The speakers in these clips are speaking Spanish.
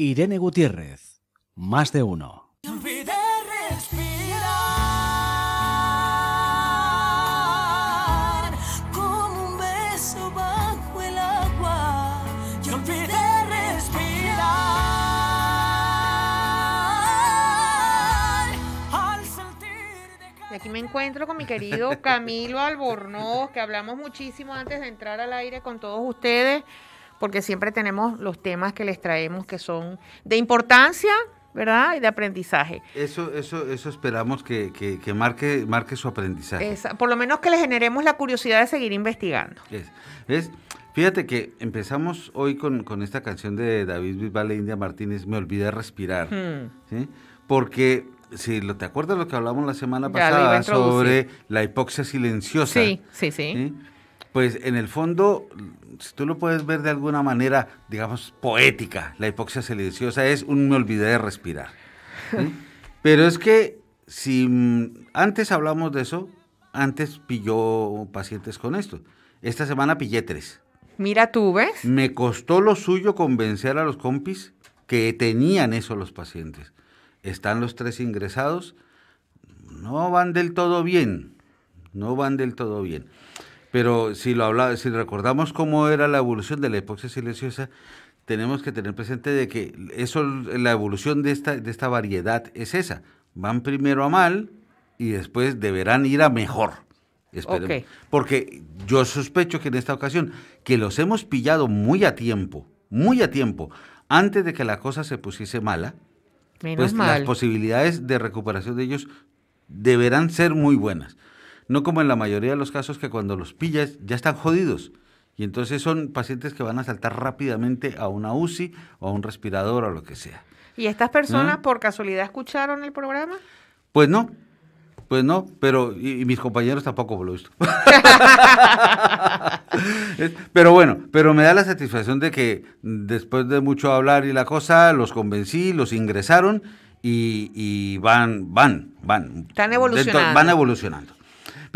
Irene Gutiérrez, más de uno. Y aquí me encuentro con mi querido Camilo Albornoz, que hablamos muchísimo antes de entrar al aire con todos ustedes porque siempre tenemos los temas que les traemos que son de importancia, ¿verdad? Y de aprendizaje. Eso, eso, eso esperamos que, marque, marque su aprendizaje. por lo menos que le generemos la curiosidad de seguir investigando. Es, fíjate que empezamos hoy con, esta canción de David Bisbal e India Martínez, Me olvida respirar. Hmm. ¿sí? Porque si lo, te acuerdas lo que hablamos la semana pasada sobre la hipoxia silenciosa. sí, sí. ¿sí? pues en el fondo, si tú lo puedes ver de alguna manera, digamos, poética, la hipoxia silenciosa es un me olvidé de respirar. Pero es que si mm, antes hablamos de eso, antes pilló pacientes con esto. Esta semana pillé tres. Mira tú, ¿ves? Me costó lo suyo convencer a los compis que tenían eso los pacientes. Están los tres ingresados, no van del todo bien, no van del todo bien. Pero si lo habla, si recordamos cómo era la evolución de la época silenciosa, tenemos que tener presente de que eso, la evolución de esta, variedad es esa. Van primero a mal y después deberán ir a mejor. Porque yo sospecho que en esta ocasión, que los hemos pillado muy a tiempo, muy a tiempo, antes de que la cosa se pusiese mala, pues las posibilidades de recuperación de ellos deberán ser muy buenas. No como en la mayoría de los casos que cuando los pillas ya están jodidos. Y entonces son pacientes que van a saltar rápidamente a una UCI o a un respirador o lo que sea. ¿Y estas personas ¿Ah? por casualidad escucharon el programa? Pues no, pues no, pero y, mis compañeros tampoco lo visto. pero bueno, pero me da la satisfacción de que después de mucho hablar y la cosa, los convencí, los ingresaron y, van, van, van. Están evolucionando. van evolucionando.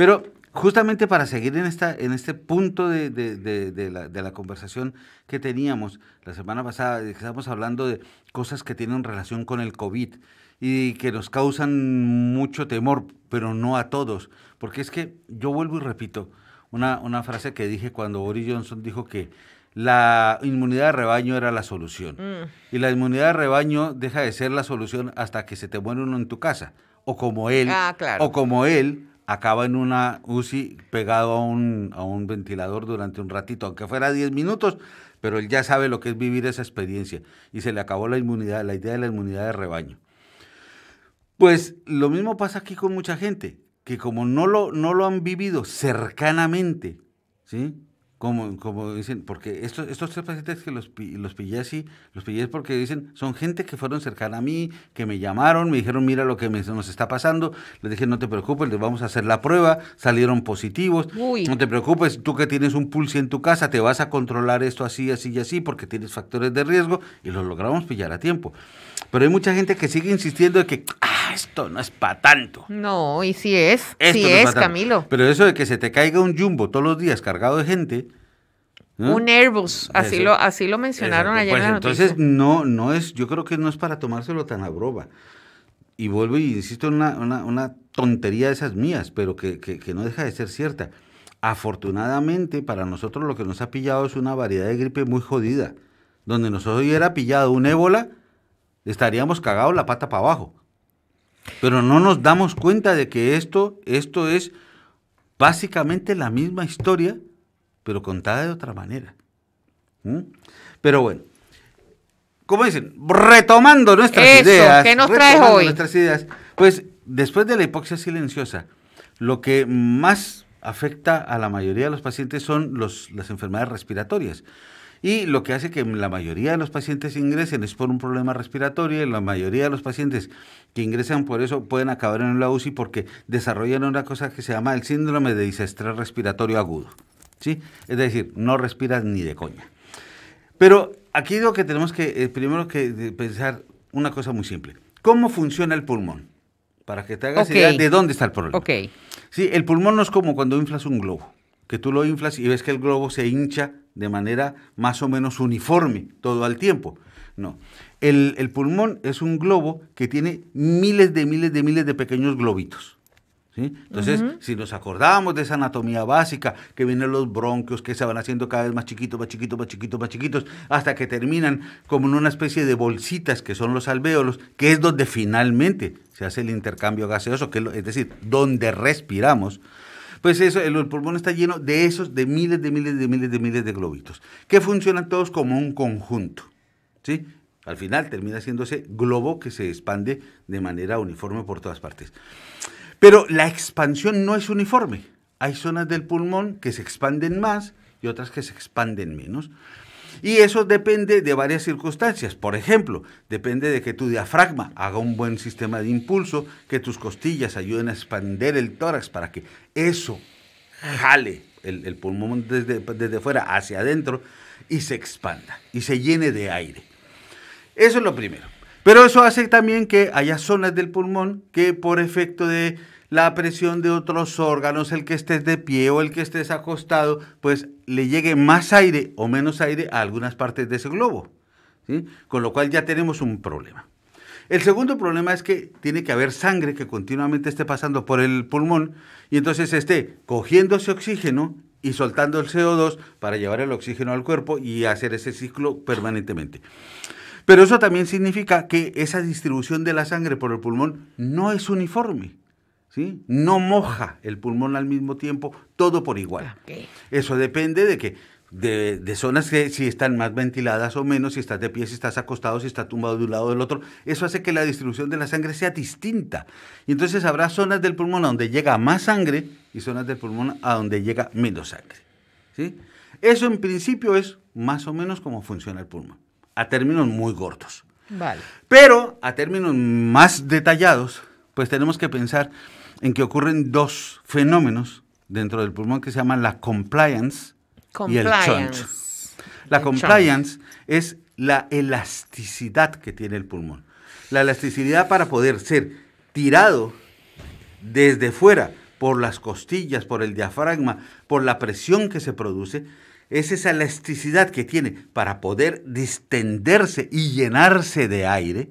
Pero justamente para seguir en, esta, en este punto de, la, conversación que teníamos la semana pasada, estábamos hablando de cosas que tienen relación con el COVID y que nos causan mucho temor, pero no a todos. Porque es que yo vuelvo y repito una, una frase que dije cuando Boris Johnson dijo que la inmunidad de rebaño era la solución. Mm. Y la inmunidad de rebaño deja de ser la solución hasta que se te muere uno en tu casa. O como él, ah, o como él, acaba en una UCI pegado a un, ventilador durante un ratito, aunque fuera 10 minutos, pero él ya sabe lo que es vivir esa experiencia y se le acabó la inmunidad, la idea de la inmunidad de rebaño. Pues lo mismo pasa aquí con mucha gente, que como no lo, no lo han vivido cercanamente, ¿sí? como, como dicen, porque estos, estos tres pacientes que los, los pillé así, los pillé porque dicen, son gente que fueron cercana a mí, que me llamaron, me dijeron, mira lo que nos está pasando, les dije, no te preocupes, les vamos a hacer la prueba, salieron positivos, no te preocupes, tú que tienes un pulso en tu casa, te vas a controlar esto así, así y así, porque tienes factores de riesgo, y los logramos pillar a tiempo. Pero hay mucha gente que sigue insistiendo de que ah, esto no es para tanto. No, y si es, sí si es, Camilo. Pero eso de que se te caiga un jumbo todos los días cargado de gente. Un Airbus, así lo, así lo mencionaron ayer. en la pues entonces no, no es, yo creo que no es para tomárselo tan a broma. Y vuelvo y insisto en una, una, tontería de esas mías, pero que, que, no deja de ser cierta. Afortunadamente, para nosotros lo que nos ha pillado es una variedad de gripe muy jodida. Donde nosotros hubiera pillado un ébola estaríamos cagados la pata para abajo. Pero no nos damos cuenta de que esto, esto es básicamente la misma historia, pero contada de otra manera. Pero bueno, como dicen, retomando nuestras ideas. ¿Qué nos traes hoy? Nuestras ideas, pues después de la hipoxia silenciosa, lo que más afecta a la mayoría de los pacientes son las enfermedades respiratorias y lo que hace que la mayoría de los pacientes ingresen es por un problema respiratorio y la mayoría de los pacientes que ingresan por eso pueden acabar en la UCI porque desarrollan una cosa que se llama el síndrome de disestrés respiratorio agudo. ¿sí? Es decir, no respiras ni de coña. Pero aquí lo que tenemos que, eh, primero que pensar una cosa muy simple. ¿Cómo funciona el pulmón? Para que te hagas idea de dónde está el problema. Sí, el pulmón no es como cuando inflas un globo que tú lo inflas y ves que el globo se hincha de manera más o menos uniforme todo el tiempo. No. El, pulmón es un globo que tiene miles de miles de miles de pequeños globitos. Entonces, si nos acordamos de esa anatomía básica, que vienen los bronquios, que se van haciendo cada vez más chiquitos, más chiquitos, más chiquitos, más chiquitos, hasta que terminan como en una especie de bolsitas que son los alvéolos, que es donde finalmente se hace el intercambio gaseoso, que es decir, donde respiramos. Pues eso, el pulmón está lleno de esos, de miles, de miles, de miles, de miles de globitos, que funcionan todos como un conjunto, ¿sí? Al final termina haciéndose globo que se expande de manera uniforme por todas partes. Pero la expansión no es uniforme. Hay zonas del pulmón que se expanden más y otras que se expanden menos. Y eso depende de varias circunstancias. Por ejemplo, depende de que tu diafragma haga un buen sistema de impulso, que tus costillas ayuden a expander el tórax para que eso jale el, pulmón desde, desde fuera hacia adentro y se expanda y se llene de aire. Eso es lo primero. Pero eso hace también que haya zonas del pulmón que por efecto de la presión de otros órganos, el que estés de pie o el que estés acostado, pues le llegue más aire o menos aire a algunas partes de ese globo. Con lo cual ya tenemos un problema. El segundo problema es que tiene que haber sangre que continuamente esté pasando por el pulmón y entonces esté cogiéndose oxígeno y soltando el CO2 para llevar el oxígeno al cuerpo y hacer ese ciclo permanentemente. Pero eso también significa que esa distribución de la sangre por el pulmón no es uniforme. No moja el pulmón al mismo tiempo, todo por igual. Eso depende de que de, zonas que si están más ventiladas o menos, si estás de pie, si estás acostado, si estás tumbado de un lado o del otro, eso hace que la distribución de la sangre sea distinta. Y entonces habrá zonas del pulmón a donde llega más sangre y zonas del pulmón a donde llega menos sangre. Eso en principio es más o menos como funciona el pulmón, a términos muy gordos. Pero a términos más detallados, pues tenemos que pensar en que ocurren dos fenómenos dentro del pulmón que se llaman la compliance, y el La compliance es la elasticidad que tiene el pulmón. La elasticidad para poder ser tirado desde fuera por las costillas, por el diafragma, por la presión que se produce, es esa elasticidad que tiene para poder distenderse y llenarse de aire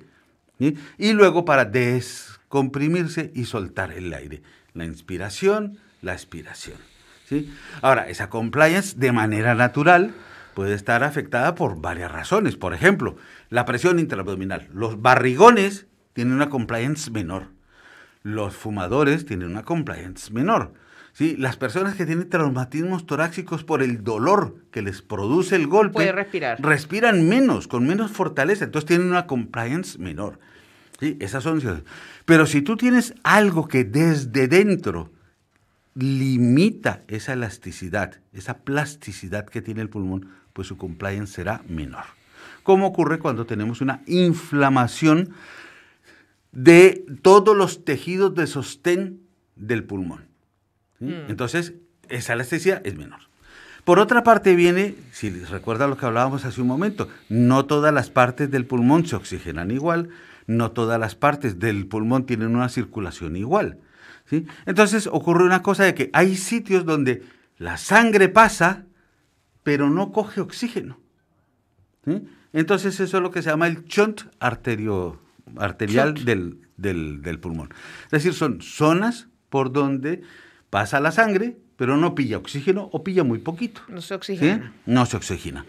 y luego para des comprimirse y soltar el aire. La inspiración, la expiración. ¿sí? Ahora, esa compliance de manera natural puede estar afectada por varias razones. Por ejemplo, la presión intraabdominal. Los barrigones tienen una compliance menor. Los fumadores tienen una compliance menor. ¿sí? Las personas que tienen traumatismos torácicos por el dolor que les produce el golpe. Puede respirar. Respiran menos, con menos fortaleza. Entonces tienen una compliance menor. Esas son Pero si tú tienes algo que desde dentro limita esa elasticidad, esa plasticidad que tiene el pulmón, pues su compliance será menor. cómo ocurre cuando tenemos una inflamación de todos los tejidos de sostén del pulmón. Mm. Entonces, esa elasticidad es menor. Por otra parte viene, si les recuerda lo que hablábamos hace un momento, no todas las partes del pulmón se oxigenan igual, no todas las partes del pulmón tienen una circulación igual. Entonces ocurre una cosa de que hay sitios donde la sangre pasa, pero no coge oxígeno. Entonces eso es lo que se llama el chont arterial Del, pulmón. Es decir, son zonas por donde pasa la sangre, pero no pilla oxígeno o pilla muy poquito. No se oxigena. No se oxigena.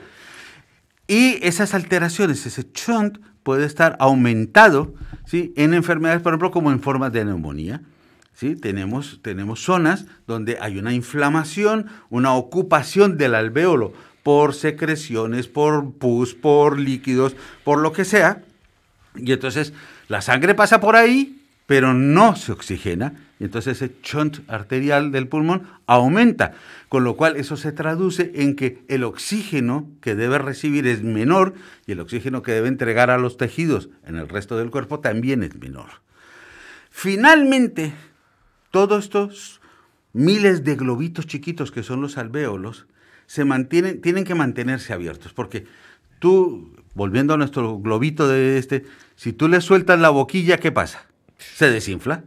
Y esas alteraciones, ese shunt, puede estar aumentado ¿sí? en enfermedades, por ejemplo, como en formas de neumonía. ¿sí? Tenemos, tenemos zonas donde hay una inflamación, una ocupación del alvéolo por secreciones, por pus, por líquidos, por lo que sea. Y entonces la sangre pasa por ahí, pero no se oxigena y entonces ese chunt arterial del pulmón aumenta, con lo cual eso se traduce en que el oxígeno que debe recibir es menor y el oxígeno que debe entregar a los tejidos en el resto del cuerpo también es menor. Finalmente, todos estos miles de globitos chiquitos que son los alvéolos se mantienen, tienen que mantenerse abiertos, porque tú, volviendo a nuestro globito de este, si tú le sueltas la boquilla, ¿qué pasa? Se desinfla.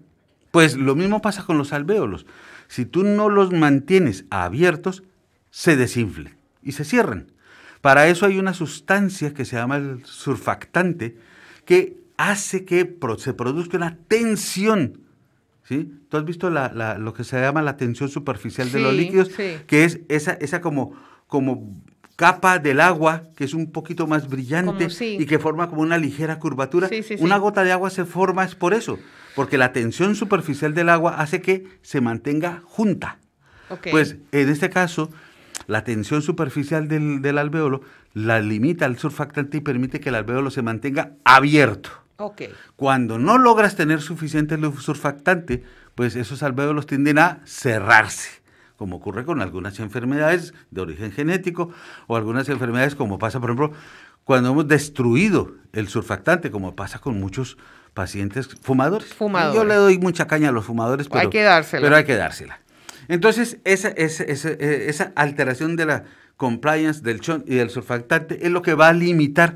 Pues lo mismo pasa con los alvéolos. Si tú no los mantienes abiertos, se desinflen y se cierran. Para eso hay una sustancia que se llama el surfactante que hace que se produzca una tensión. ¿sí? Tú has visto lo que se llama la tensión superficial de los líquidos, sí. que es esa, esa como, como capa del agua, que es un poquito más brillante y que forma como una ligera curvatura. una gota de agua se forma es por eso, porque la tensión superficial del agua hace que se mantenga junta. Pues en este caso, la tensión superficial del, del alveolo la limita al surfactante y permite que el alveolo se mantenga abierto. Cuando no logras tener suficiente surfactante, pues esos alvéolos tienden a cerrarse como ocurre con algunas enfermedades de origen genético o algunas enfermedades como pasa, por ejemplo, cuando hemos destruido el surfactante, como pasa con muchos pacientes fumadores. Yo le doy mucha caña a los fumadores, pero hay que dársela. Pero hay que Entonces, esa, esa, eh, esa, alteración de la compliance del chon y del surfactante es lo que va a limitar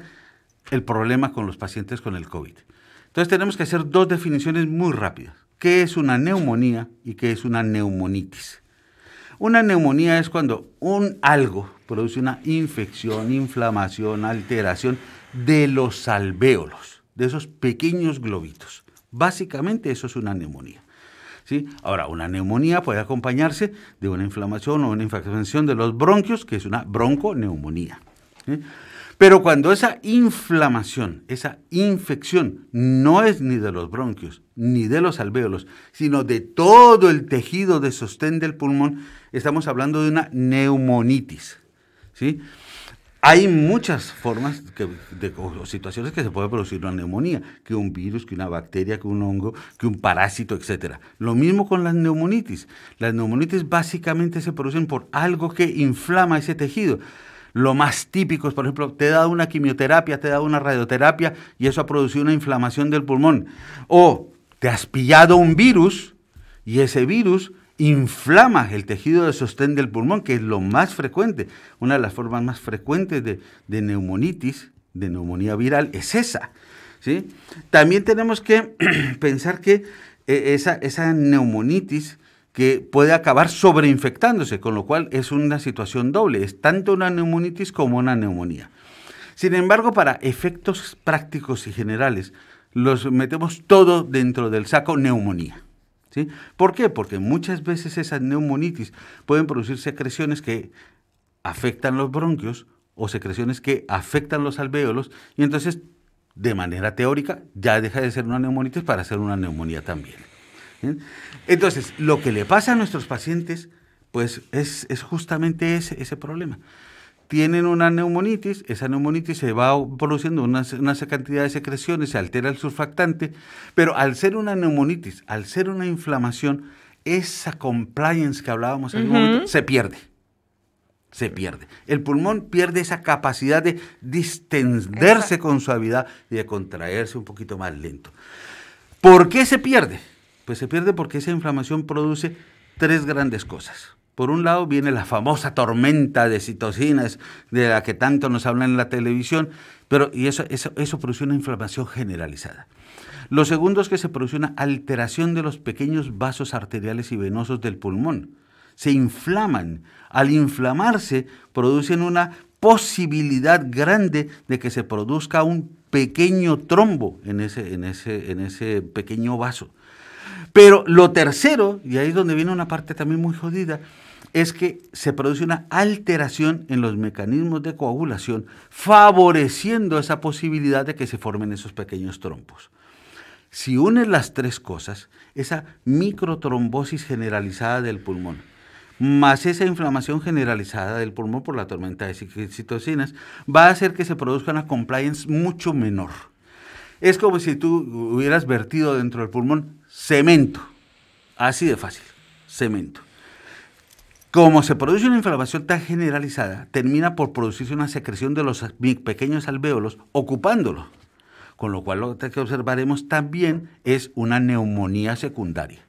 el problema con los pacientes con el COVID. Entonces tenemos que hacer dos definiciones muy rápidas. ¿Qué es una neumonía y qué es una neumonitis? Una neumonía es cuando un algo produce una infección, inflamación, alteración de los alvéolos, de esos pequeños globitos. Básicamente eso es una neumonía. ¿Sí? Ahora, una neumonía puede acompañarse de una inflamación o una infección de los bronquios, que es una bronconeumonía. Pero cuando esa inflamación, esa infección no es ni de los bronquios, ni de los alvéolos, sino de todo el tejido de sostén del pulmón, estamos hablando de una neumonitis. ¿sí? Hay muchas formas de, o situaciones que se puede producir una neumonía, que un virus, que una bacteria, que un hongo, que un parásito, etc. Lo mismo con las neumonitis. Las neumonitis básicamente se producen por algo que inflama ese tejido. Lo más típico es, por ejemplo, te he dado una quimioterapia, te he dado una radioterapia y eso ha producido una inflamación del pulmón. O te has pillado un virus y ese virus inflama el tejido de sostén del pulmón, que es lo más frecuente. Una de las formas más frecuentes de, neumonitis, de neumonía viral, es esa. También tenemos que pensar que eh, esa, esa neumonitis que puede acabar sobreinfectándose, con lo cual es una situación doble, es tanto una neumonitis como una neumonía. Sin embargo, para efectos prácticos y generales, los metemos todo dentro del saco neumonía. ¿sí? ¿Por qué? Porque muchas veces esas neumonitis pueden producir secreciones que afectan los bronquios o secreciones que afectan los alvéolos y entonces de manera teórica ya deja de ser una neumonitis para ser una neumonía también. ¿eh? Entonces, lo que le pasa a nuestros pacientes, pues es, justamente ese, problema tienen una neumonitis, esa neumonitis se va produciendo una, cantidad de secreciones, se altera el surfactante, pero al ser una neumonitis, al ser una inflamación, esa compliance que hablábamos en momento se pierde. Se pierde. El pulmón pierde esa capacidad de distenderse con suavidad y de contraerse un poquito más lento. ¿Por qué se pierde? Pues se pierde porque esa inflamación produce tres grandes cosas. Por un lado viene la famosa tormenta de citocinas de la que tanto nos hablan en la televisión, pero y eso, eso, produce una inflamación generalizada. Lo segundo es que se produce una alteración de los pequeños vasos arteriales y venosos del pulmón. Se inflaman. Al inflamarse producen una posibilidad grande de que se produzca un pequeño trombo en ese, en ese, en ese pequeño vaso. Pero lo tercero, y ahí es donde viene una parte también muy jodida, es que se produce una alteración en los mecanismos de coagulación, favoreciendo esa posibilidad de que se formen esos pequeños trompos. Si unes las tres cosas, esa microtrombosis generalizada del pulmón, más esa inflamación generalizada del pulmón por la tormenta de citocinas, va a hacer que se produzca una compliance mucho menor. Es como si tú hubieras vertido dentro del pulmón cemento. Así de fácil, cemento. Como se produce una inflamación tan generalizada, termina por producirse una secreción de los pequeños alvéolos ocupándolo. Con lo cual lo que observaremos también es una neumonía secundaria.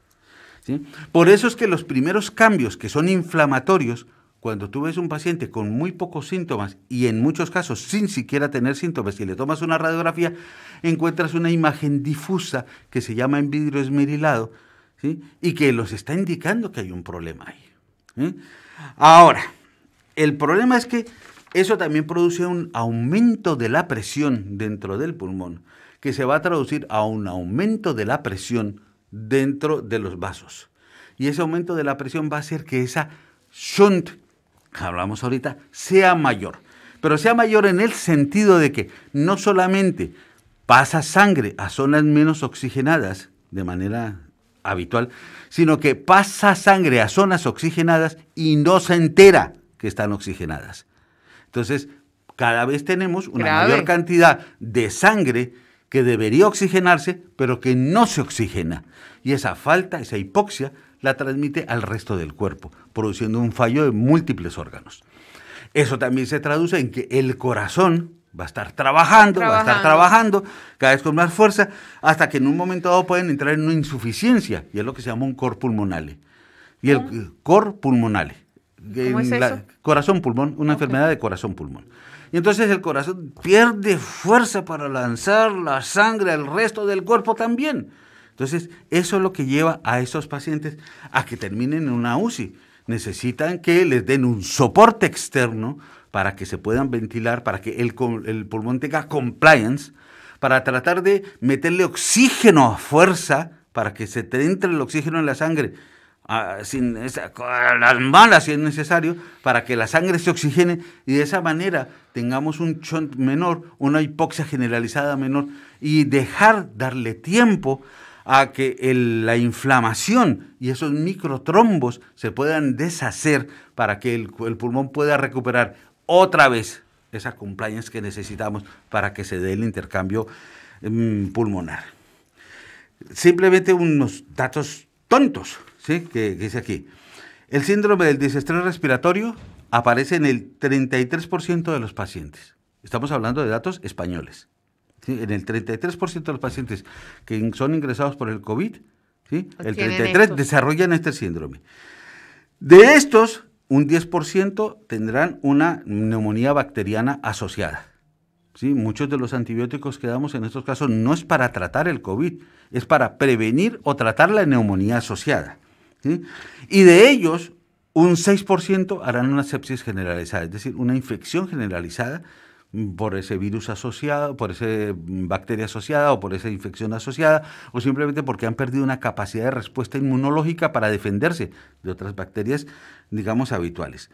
Por eso es que los primeros cambios que son inflamatorios cuando tú ves un paciente con muy pocos síntomas y en muchos casos sin siquiera tener síntomas, y le tomas una radiografía, encuentras una imagen difusa que se llama en vidrio esmerilado y que los está indicando que hay un problema ahí. Ahora, el problema es que eso también produce un aumento de la presión dentro del pulmón, que se va a traducir a un aumento de la presión dentro de los vasos. Y ese aumento de la presión va a hacer que esa shunt hablamos ahorita, sea mayor. Pero sea mayor en el sentido de que no solamente pasa sangre a zonas menos oxigenadas de manera habitual, sino que pasa sangre a zonas oxigenadas y no se entera que están oxigenadas. Entonces, cada vez tenemos una mayor cantidad de sangre que debería oxigenarse, pero que no se oxigena. Y esa falta, esa hipoxia, la transmite al resto del cuerpo, produciendo un fallo de múltiples órganos. Eso también se traduce en que el corazón va a estar trabajando, va a estar trabajando cada vez con más fuerza, hasta que en un momento dado pueden entrar en una insuficiencia, y es lo que se llama un cor pulmonale. Y el ah. cor Corazón pulmón, una enfermedad de corazón pulmón. Y entonces el corazón pierde fuerza para lanzar la sangre al resto del cuerpo también. Entonces, eso es lo que lleva a esos pacientes a que terminen en una UCI. Necesitan que les den un soporte externo para que se puedan ventilar, para que el, pulmón tenga compliance, para tratar de meterle oxígeno a fuerza, para que se entre el oxígeno en la sangre, ah, sin las malas si es necesario, para que la sangre se oxigene y de esa manera tengamos un shunt menor, una hipoxia generalizada menor y dejar darle tiempo a que la inflamación y esos microtrombos se puedan deshacer para que el, pulmón pueda recuperar otra vez esas compliance que necesitamos para que se dé el intercambio em, pulmonar. Simplemente unos datos tontos ¿sí? que, que dice aquí. El síndrome del desestrés respiratorio aparece en el 33% de los pacientes. Estamos hablando de datos españoles. En el 33% de los pacientes que son ingresados por el COVID, el 33% desarrollan este síndrome. De estos, un 10% tendrán una neumonía bacteriana asociada. ¿sí? Muchos de los antibióticos que damos en estos casos no es para tratar el COVID, es para prevenir o tratar la neumonía asociada. Y de ellos, un 6% harán una sepsis generalizada, es decir, una infección generalizada por ese virus asociado, por esa mm, bacteria asociada o por esa infección asociada, o simplemente porque han perdido una capacidad de respuesta inmunológica para defenderse de otras bacterias, digamos, habituales.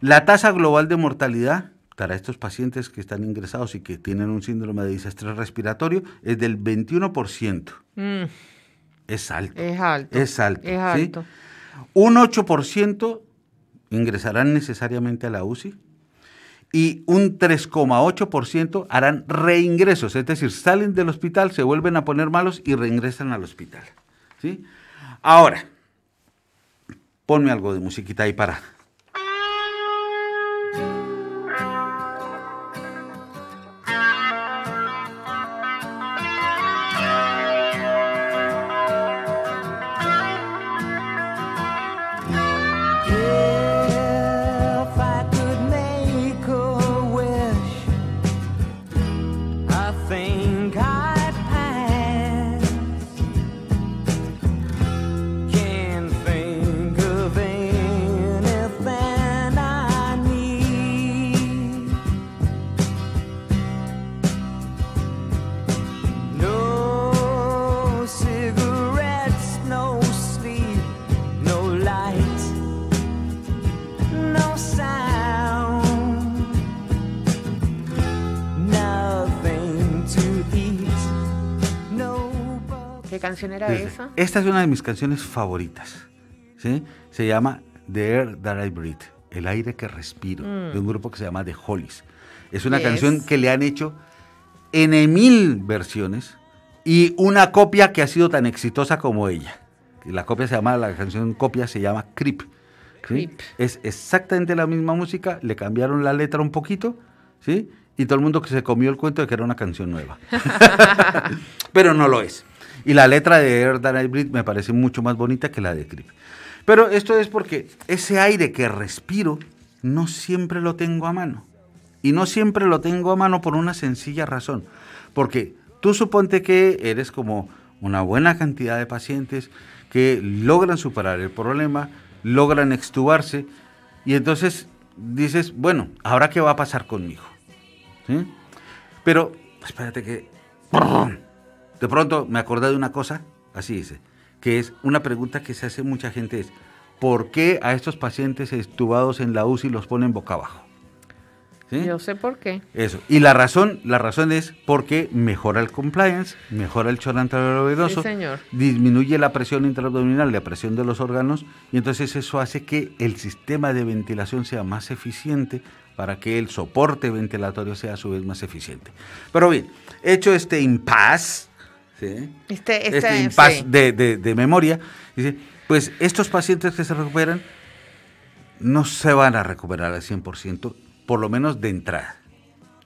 La tasa global de mortalidad para estos pacientes que están ingresados y que tienen un síndrome de desastre respiratorio es del 21%. Mm. Es alto. Es alto. Es alto. Un 8% ingresarán necesariamente a la UCI y un 3,8% harán reingresos, es decir, salen del hospital, se vuelven a poner malos y reingresan al hospital. ¿sí? Ahora, ponme algo de musiquita ahí para Esta es una de mis canciones favoritas. Se llama The Air That I Breathe, El aire que respiro, mm. de un grupo que se llama The Hollies. Es una canción que le han hecho en mil versiones y una copia que ha sido tan exitosa como ella. La copia se llama, la canción copia se llama Creep. Es exactamente la misma música, le cambiaron la letra un poquito, ¿sí? Y todo el mundo que se comió el cuento de que era una canción nueva. Pero no lo es. Y la letra de Erdan Hybrid me parece mucho más bonita que la de Crip. Pero esto es porque ese aire que respiro no siempre lo tengo a mano. Y no siempre lo tengo a mano por una sencilla razón. Porque tú suponte que eres como una buena cantidad de pacientes que logran superar el problema, logran extubarse y entonces dices, bueno, ¿ahora qué va a pasar conmigo? Pero espérate que... De pronto me acordé de una cosa, así dice, que es una pregunta que se hace mucha gente es, ¿por qué a estos pacientes estubados en la UCI los ponen boca abajo? Yo sé por qué. Eso. Y la razón, la razón es porque mejora el compliance, mejora el chorro de disminuye la presión intraabdominal, la presión de los órganos, y entonces eso hace que el sistema de ventilación sea más eficiente para que el soporte ventilatorio sea a su vez más eficiente. Pero bien, hecho este impasse, este, este, este de, memoria, dice, pues estos pacientes que se recuperan no se van a recuperar al 100%, por lo menos de entrada.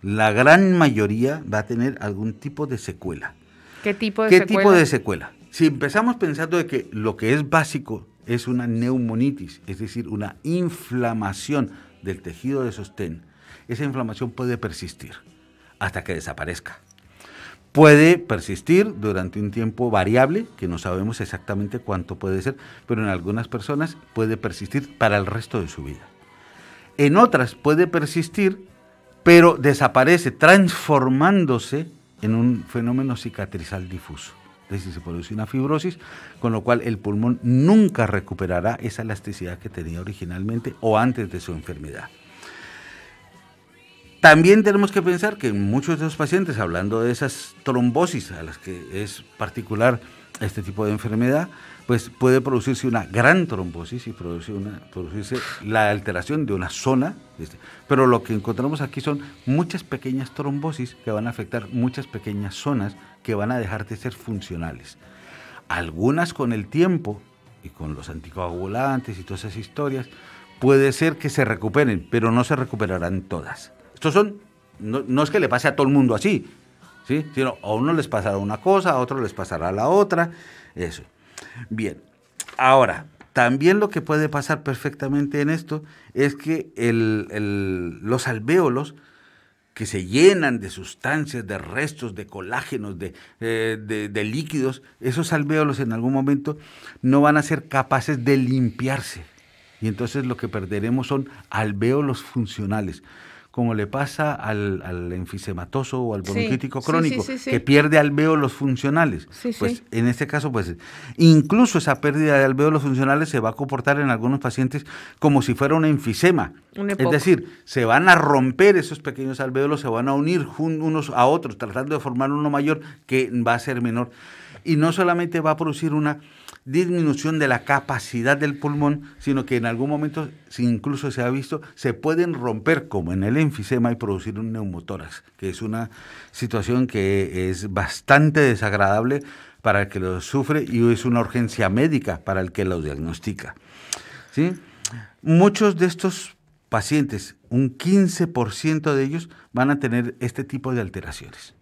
La gran mayoría va a tener algún tipo de secuela. ¿Qué tipo de ¿Qué secuela? tipo de secuela? Si empezamos pensando de que lo que es básico es una neumonitis, es decir, una inflamación del tejido de sostén, esa inflamación puede persistir hasta que desaparezca puede persistir durante un tiempo variable, que no sabemos exactamente cuánto puede ser, pero en algunas personas puede persistir para el resto de su vida. En otras puede persistir, pero desaparece, transformándose en un fenómeno cicatrizal difuso. Es decir, se produce una fibrosis, con lo cual el pulmón nunca recuperará esa elasticidad que tenía originalmente o antes de su enfermedad. También tenemos que pensar que muchos de esos pacientes, hablando de esas trombosis a las que es particular este tipo de enfermedad, pues puede producirse una gran trombosis y producirse la alteración de una zona. Este, pero lo que encontramos aquí son muchas pequeñas trombosis que van a afectar muchas pequeñas zonas que van a dejar de ser funcionales. Algunas con el tiempo y con los anticoagulantes y todas esas historias, puede ser que se recuperen, pero no se recuperarán todas. Estos son, no, es que le pase a todo el mundo así, ¿sí? sino a uno les pasará una cosa, a otro les pasará la otra, eso. Bien, ahora, también lo que puede pasar perfectamente en esto es que los alvéolos que se llenan de sustancias, de restos, de colágenos, eh, de líquidos, esos alvéolos en algún momento no van a ser capaces de limpiarse. Y entonces lo que perderemos son alvéolos funcionales como le pasa al, al enfisematoso o al bronquítico crónico, que pierde alvéolos funcionales. pues en este caso, pues incluso esa pérdida de alvéolos funcionales se va a comportar en algunos pacientes como si fuera un enfisema. es decir, se van a romper esos pequeños alvéolos, se van a unir unos a otros, tratando de formar uno mayor que va a ser menor y no solamente va a producir una disminución de la capacidad del pulmón, sino que en algún momento, si incluso se ha visto, se pueden romper, como en el enfisema, y producir un neumotórax, que es una situación que es bastante desagradable para el que lo sufre y es una urgencia médica para el que lo diagnostica. Muchos de estos pacientes, un 15% de ellos, van a tener este tipo de alteraciones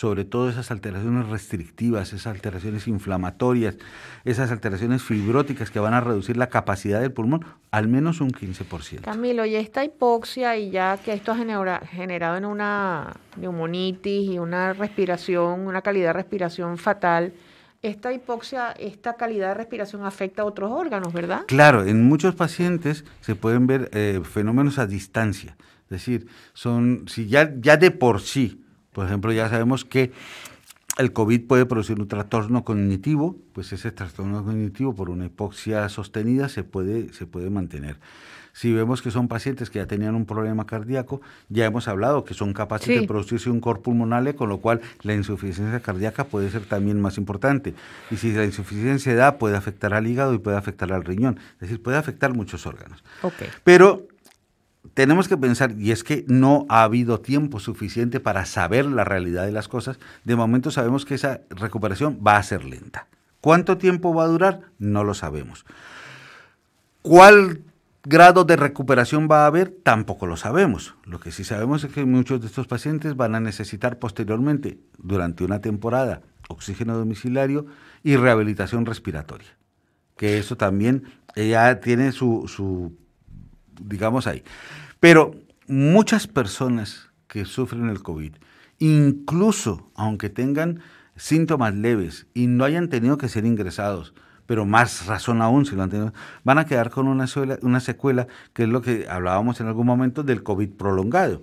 sobre todo esas alteraciones restrictivas, esas alteraciones inflamatorias, esas alteraciones fibróticas que van a reducir la capacidad del pulmón al menos un 15%. Camilo, y esta hipoxia y ya que esto ha generado en una neumonitis y una respiración, una calidad de respiración fatal, esta hipoxia, esta calidad de respiración afecta a otros órganos, ¿verdad? Claro, en muchos pacientes se pueden ver eh, fenómenos a distancia. Es decir, son, si ya, ya de por sí por ejemplo, ya sabemos que el COVID puede producir un trastorno cognitivo, pues ese trastorno cognitivo por una hipoxia sostenida se puede, se puede mantener. Si vemos que son pacientes que ya tenían un problema cardíaco, ya hemos hablado que son capaces de producirse un cor pulmonale, con lo cual la insuficiencia cardíaca puede ser también más importante. Y si la insuficiencia da, puede afectar al hígado y puede afectar al riñón. Es decir, puede afectar muchos órganos. Okay. Pero tenemos que pensar, y es que no ha habido tiempo suficiente para saber la realidad de las cosas, de momento sabemos que esa recuperación va a ser lenta. ¿Cuánto tiempo va a durar? No lo sabemos. ¿Cuál grado de recuperación va a haber? Tampoco lo sabemos. Lo que sí sabemos es que muchos de estos pacientes van a necesitar posteriormente, durante una temporada, oxígeno domiciliario y rehabilitación respiratoria. Que eso también ya tiene su, su digamos ahí. Pero muchas personas que sufren el COVID, incluso aunque tengan síntomas leves y no hayan tenido que ser ingresados, pero más razón aún si lo han tenido, van a quedar con una secuela, una secuela, que es lo que hablábamos en algún momento del COVID prolongado.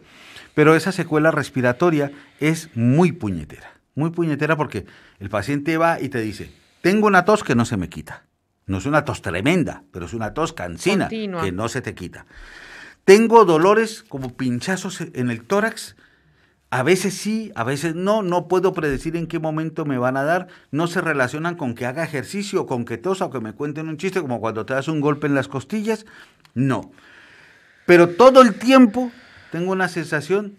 Pero esa secuela respiratoria es muy puñetera, muy puñetera porque el paciente va y te dice, tengo una tos que no se me quita. No es una tos tremenda, pero es una tos cansina que no se te quita. Tengo dolores como pinchazos en el tórax. A veces sí, a veces no, no puedo predecir en qué momento me van a dar, no se relacionan con que haga ejercicio, con que tosa o que me cuenten un chiste, como cuando te das un golpe en las costillas, no. Pero todo el tiempo tengo una sensación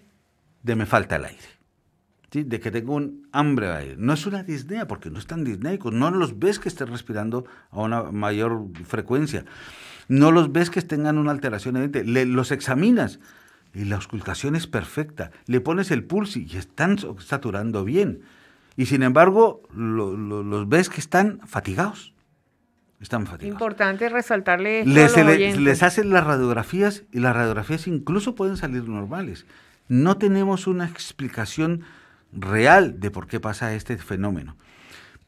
de me falta el aire de que tengo un hambre ahí. No es una disnea, porque no están disneicos, no los ves que estén respirando a una mayor frecuencia, no los ves que tengan una alteración de Le, los examinas y la auscultación es perfecta, le pones el pulso y están saturando bien. Y sin embargo, los ves que están fatigados. Están fatigados. Importante resaltarle les, les hacen las radiografías y las radiografías incluso pueden salir normales. No tenemos una explicación real de por qué pasa este fenómeno.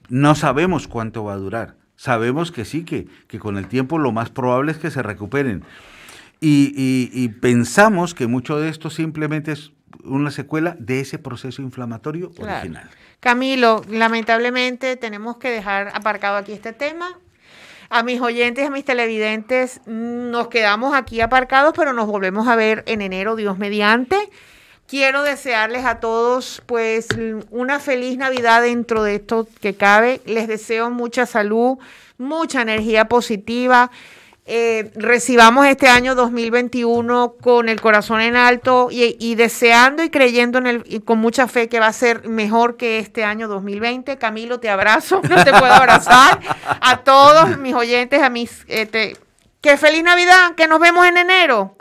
No sabemos cuánto va a durar. Sabemos que sí, que, que con el tiempo lo más probable es que se recuperen. Y, pensamos que mucho de esto simplemente es una secuela de ese proceso inflamatorio original. Camilo, lamentablemente tenemos que dejar aparcado aquí este tema. A mis oyentes, a mis televidentes, mm, nos quedamos aquí aparcados, pero nos volvemos a ver en enero, Dios mediante. Quiero desearles a todos pues una feliz Navidad dentro de esto que cabe. Les deseo mucha salud, mucha energía positiva. Eh, recibamos este año 2021 con el corazón en alto y, deseando y creyendo en el, y con mucha fe que va a ser mejor que este año 2020. Camilo, te abrazo, no te puedo abrazar. A todos mis oyentes, a mis... este feliz Navidad, que nos vemos en enero.